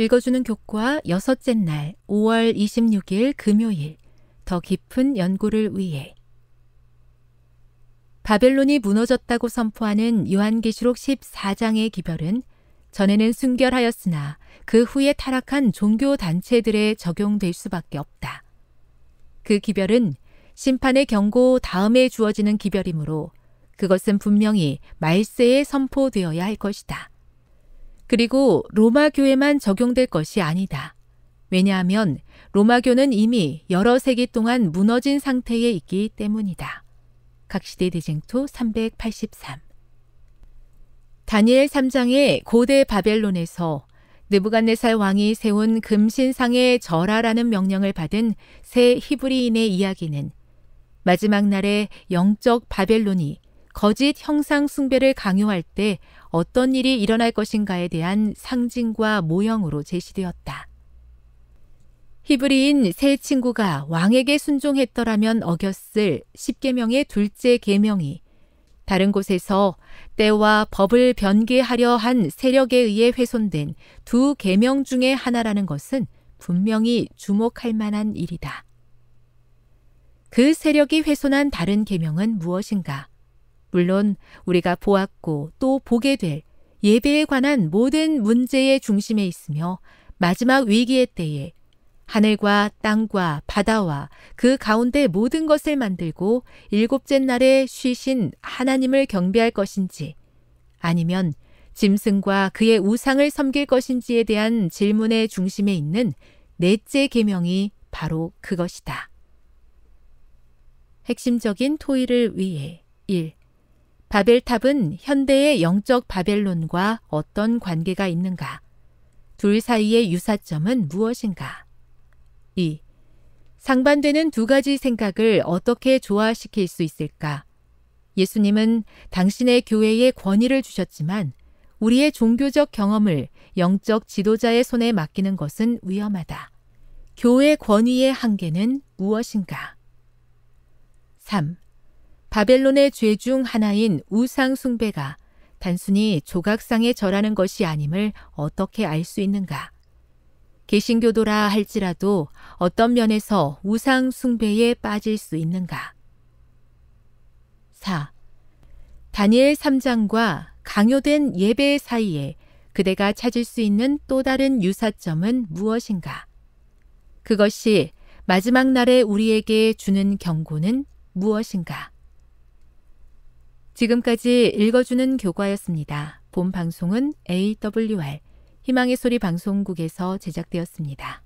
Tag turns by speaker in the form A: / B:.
A: 읽어주는 교과 여섯째 날 5월 26일 금요일 더 깊은 연구를 위해 바벨론이 무너졌다고 선포하는 요한계시록 14장의 기별은 전에는 순결하였으나 그 후에 타락한 종교 단체들에 적용될 수밖에 없다. 그 기별은 심판의 경고 다음에 주어지는 기별이므로 그것은 분명히 말세에 선포되어야 할 것이다. 그리고 로마 교회만 적용될 것이 아니다. 왜냐하면 로마교는 이미 여러 세기 동안 무너진 상태에 있기 때문이다. 각시대 대쟁토 383 다니엘 3장의 고대 바벨론에서 느부갓네살 왕이 세운 금신상에 절하라는 명령을 받은 새 히브리인의 이야기는 마지막 날에 영적 바벨론이 거짓 형상 숭배를 강요할 때 어떤 일이 일어날 것인가에 대한 상징과 모형으로 제시되었다. 히브리인 세 친구가 왕에게 순종했더라면 어겼을 1 0계명의 둘째 계명이 다른 곳에서 때와 법을 변개하려 한 세력에 의해 훼손된 두 계명 중에 하나라는 것은 분명히 주목할 만한 일이다. 그 세력이 훼손한 다른 계명은 무엇인가? 물론 우리가 보았고 또 보게 될 예배에 관한 모든 문제의 중심에 있으며 마지막 위기의 때에 하늘과 땅과 바다와 그 가운데 모든 것을 만들고 일곱째 날에 쉬신 하나님을 경배할 것인지 아니면 짐승과 그의 우상을 섬길 것인지에 대한 질문의 중심에 있는 넷째 계명이 바로 그것이다. 핵심적인 토의를 위해 1. 바벨탑은 현대의 영적 바벨론과 어떤 관계가 있는가? 둘 사이의 유사점은 무엇인가? 2. 상반되는 두 가지 생각을 어떻게 조화시킬 수 있을까? 예수님은 당신의 교회에 권위를 주셨지만 우리의 종교적 경험을 영적 지도자의 손에 맡기는 것은 위험하다. 교회 권위의 한계는 무엇인가? 3. 바벨론의 죄 중 하나인 우상 숭배가 단순히 조각상에 절하는 것이 아님을 어떻게 알 수 있는가? 개신교도라 할지라도 어떤 면에서 우상 숭배에 빠질 수 있는가? 4. 다니엘 3장과 강요된 예배 사이에 그대가 찾을 수 있는 또 다른 유사점은 무엇인가? 그것이 마지막 날에 우리에게 주는 경고는 무엇인가? 지금까지 읽어주는 교과였습니다. 본 방송은 AWR 희망의 소리 방송국에서 제작되었습니다.